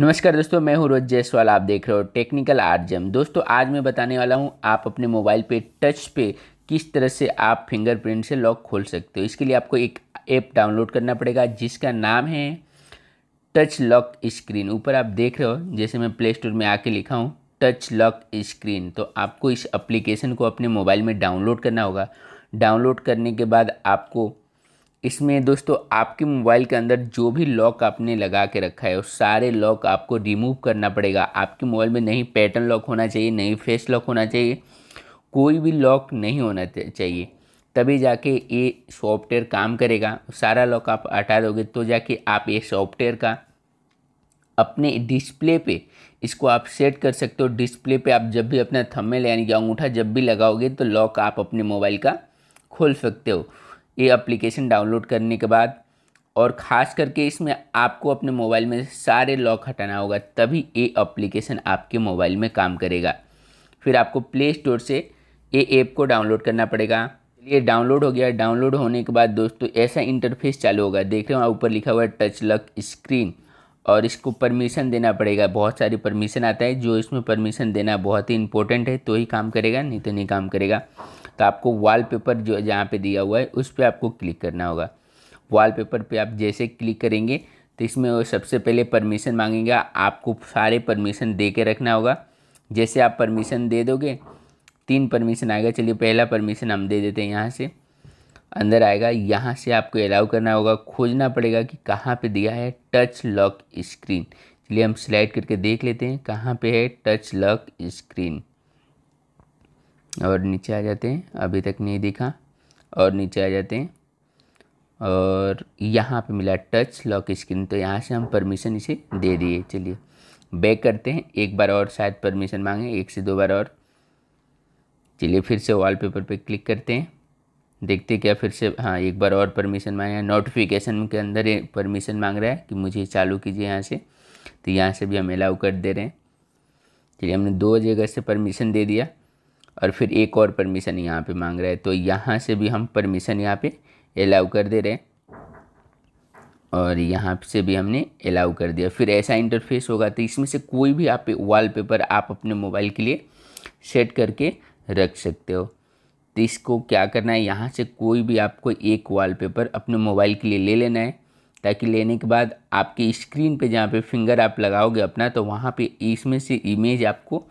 नमस्कार दोस्तों मैं हूं रोज जयसवाल आप देख रहे हो टेक्निकल आर्जम दोस्तों आज मैं बताने वाला हूं आप अपने मोबाइल पे टच पे किस तरह से आप फिंगरप्रिंट से लॉक खोल सकते हो इसके लिए आपको एक ऐप डाउनलोड करना पड़ेगा जिसका नाम है टच लॉक स्क्रीन ऊपर आप देख रहे हो जैसे मैं प्ले स्टोर में आके लिखा हूँ टच लॉक स्क्रीन तो आपको इस अप्लीकेशन को अपने मोबाइल में डाउनलोड करना होगा डाउनलोड करने के बाद आपको इसमें दोस्तों आपके मोबाइल के अंदर जो भी लॉक आपने लगा के रखा है उस सारे लॉक आपको रिमूव करना पड़ेगा आपके मोबाइल में नहीं पैटर्न लॉक होना चाहिए नहीं फेस लॉक होना चाहिए कोई भी लॉक नहीं होना चाहिए तभी जाके ये सॉफ्टवेयर काम करेगा सारा लॉक आप हटा दोगे तो जाके आप ये सॉफ्टवेयर का अपने डिस्प्ले पे इसको आप सेट कर सकते हो डिस्प्ले पे आप जब भी अपना थमेल यानी कि अंगूठा जब भी लगाओगे तो लॉक आप अपने मोबाइल का खोल सकते हो ये अप्लीकेशन डाउनलोड करने के बाद और ख़ास करके इसमें आपको अपने मोबाइल में सारे लॉक हटाना होगा तभी ये अप्लीकेशन आपके मोबाइल में काम करेगा फिर आपको प्ले स्टोर से ये ऐप को डाउनलोड करना पड़ेगा ये डाउनलोड हो गया डाउनलोड होने के बाद दोस्तों ऐसा इंटरफेस चालू होगा देख रहे हो ऊपर लिखा हुआ है टच लक स्क्रीन और इसको परमिशन देना पड़ेगा बहुत सारी परमिशन आता है जो इसमें परमिशन देना बहुत ही इंपॉर्टेंट है तो ही काम करेगा नहीं तो नहीं काम करेगा तो आपको वॉलपेपर जो जहाँ पे दिया हुआ है उस पर आपको क्लिक करना होगा वॉलपेपर पे आप जैसे क्लिक करेंगे तो इसमें वो सबसे पहले परमिशन मांगेगा आपको सारे परमिशन दे के रखना होगा जैसे आप परमिशन दे दोगे तीन परमिशन आएगा चलिए पहला परमिशन हम दे देते हैं यहाँ से अंदर आएगा यहाँ से आपको अलाउ करना होगा खोजना पड़ेगा कि कहाँ पे दिया है टच लॉक स्क्रीन चलिए हम स्लाइड करके देख लेते हैं कहाँ पे है टच लॉक स्क्रीन और नीचे आ जाते हैं अभी तक नहीं देखा और नीचे आ जाते हैं और यहाँ पे मिला टच लॉक स्क्रीन तो यहाँ से हम परमिशन इसे दे दिए चलिए बैक करते हैं एक बार और शायद परमिशन मांगे एक से दो बार और चलिए फिर से वॉलपेपर पे क्लिक करते हैं देखते क्या फिर से हाँ एक बार और परमिशन मांगे नोटिफिकेशन के अंदर परमिशन मांग रहा है कि मुझे चालू कीजिए यहाँ से तो यहाँ से भी हम अलाउ कर दे रहे हैं चलिए हमने दो जगह से परमिशन दे दिया और फिर एक और परमिशन यहाँ पे मांग रहा है तो यहाँ से भी हम परमिशन यहाँ पे अलाउ कर दे रहे हैं और यहाँ से भी हमने अलाउ कर दिया फिर ऐसा इंटरफेस होगा तो इसमें से कोई भी आप वॉलपेपर आप अपने मोबाइल के लिए सेट करके रख सकते हो तो इसको क्या करना है यहाँ से कोई भी आपको एक वॉलपेपर अपने मोबाइल के लिए ले लेना है ताकि लेने के बाद आपकी स्क्रीन पे जहाँ पे फिंगर आप लगाओगे अपना तो वहाँ पे इसमें से इमेज आपको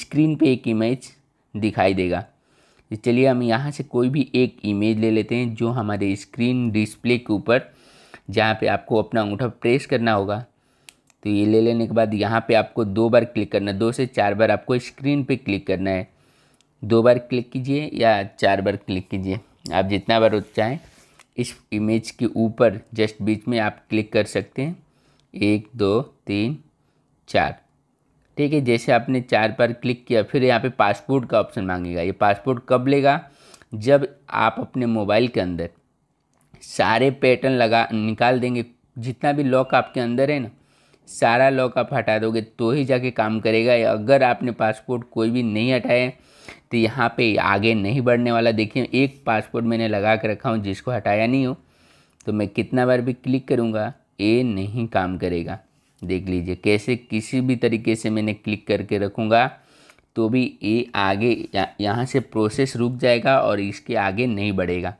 स्क्रीन पे एक इमेज दिखाई देगा तो चलिए हम यहाँ से कोई भी एक इमेज ले लेते हैं जो हमारे स्क्रीन डिस्प्ले के ऊपर जहाँ पर आपको अपना अंगूठा प्रेस करना होगा तो ये ले लेने के बाद यहाँ पे आपको दो बार क्लिक करना है दो से चार बार आपको स्क्रीन पे क्लिक करना है दो बार क्लिक कीजिए या चार बार क्लिक कीजिए आप जितना बार चाहें इस इमेज के ऊपर जस्ट बीच में आप क्लिक कर सकते हैं एक दो तीन चार ठीक है जैसे आपने चार पर क्लिक किया फिर यहाँ पे पासपोर्ट का ऑप्शन मांगेगा ये पासपोर्ट कब लेगा जब आप अपने मोबाइल के अंदर सारे पैटर्न लगा निकाल देंगे जितना भी लॉक आपके अंदर है ना सारा लॉक आप हटा दोगे तो ही जाके काम करेगा अगर आपने पासपोर्ट कोई भी नहीं हटाए तो यहाँ पे आगे नहीं बढ़ने वाला देखिए एक पासपोर्ट मैंने लगा के रखा हूँ जिसको हटाया नहीं हो तो मैं कितना बार भी क्लिक करूँगा ये नहीं काम करेगा देख लीजिए कैसे किसी भी तरीके से मैंने क्लिक करके रखूँगा तो भी ये आगे यहाँ से प्रोसेस रुक जाएगा और इसके आगे नहीं बढ़ेगा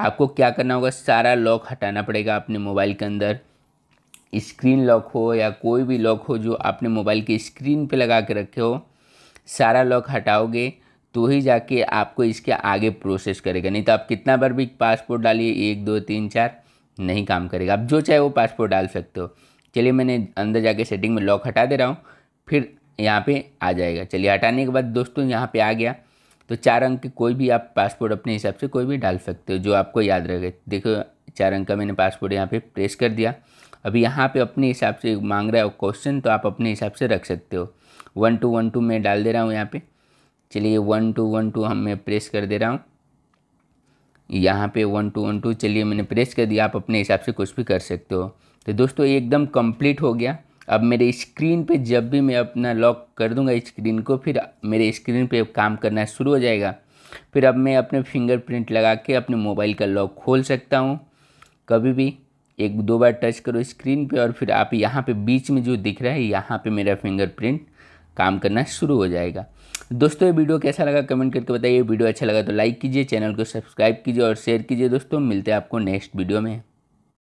आपको क्या करना होगा सारा लॉक हटाना पड़ेगा अपने मोबाइल के अंदर स्क्रीन लॉक हो या कोई भी लॉक हो जो आपने मोबाइल की स्क्रीन पे लगा के रखे हो सारा लॉक हटाओगे तो ही जाके आपको इसके आगे प्रोसेस करेगा नहीं तो आप कितना बार भी पासपोर्ट डालिए एक दो तीन चार नहीं काम करेगा आप जो चाहे वो पासपोर्ट डाल सकते हो चलिए मैंने अंदर जाके सेटिंग में लॉक हटा दे रहा हूँ फिर यहाँ पे आ जाएगा चलिए हटाने के बाद दोस्तों यहाँ पे आ गया तो चार अंक के कोई भी आप पासपोर्ट अपने हिसाब से कोई भी डाल सकते हो जो आपको याद रहे देखो चार अंक का मैंने पासपोर्ट यहाँ पे प्रेस कर दिया अभी यहाँ पे अपने हिसाब से मांग रहा है क्वेश्चन तो आप अपने हिसाब से रख सकते हो वन टू वन टू मैं डाल दे रहा हूँ यहाँ पे चलिए वन टू वन टू हम मैं प्रेस कर दे रहा हूँ यहाँ पे वन टू वन टू चलिए मैंने प्रेस कर दिया आप अपने हिसाब से कुछ भी कर सकते हो तो दोस्तों एकदम कम्प्लीट हो गया अब मेरे स्क्रीन पर जब भी मैं अपना लॉक कर दूँगा स्क्रीन को फिर मेरे स्क्रीन पर काम करना शुरू हो जाएगा फिर अब मैं अपने फिंगरप्रिंट लगा के अपने मोबाइल का लॉक खोल सकता हूँ कभी भी एक दो बार टच करो स्क्रीन पे और फिर आप यहाँ पे बीच में जो दिख रहा है यहाँ पे मेरा फिंगरप्रिंट काम करना शुरू हो जाएगा दोस्तों ये वीडियो कैसा लगा कमेंट करके बताइए वीडियो अच्छा लगा तो लाइक कीजिए चैनल को सब्सक्राइब कीजिए और शेयर कीजिए दोस्तों मिलते हैं आपको नेक्स्ट वीडियो में